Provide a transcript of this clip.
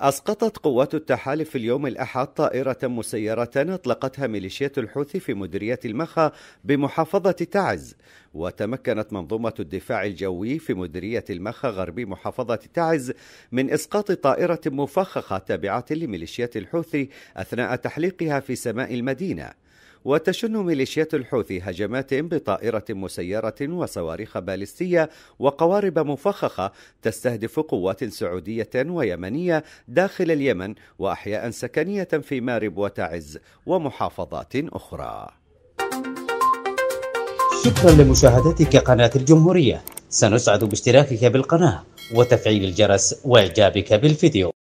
أسقطت قوات التحالف في اليوم الأحد طائرة مسيرة أطلقتها ميليشيات الحوثي في مديرية المخا بمحافظة تعز وتمكنت منظومة الدفاع الجوي في مديرية المخا غربي محافظة تعز من إسقاط طائرة مفخخة تابعة لميليشيات الحوثي أثناء تحليقها في سماء المدينة وتشن ميليشيات الحوثي هجمات بطائرة مسيرة وصواريخ باليستية وقوارب مفخخة تستهدف قوات سعودية ويمنية داخل اليمن وأحياء سكنية في مارب وتعز ومحافظات أخرى. شكرا لمشاهدتك قناة الجمهورية سنسعد باشتراكك بالقناة وتفعيل الجرس واعجابك بالفيديو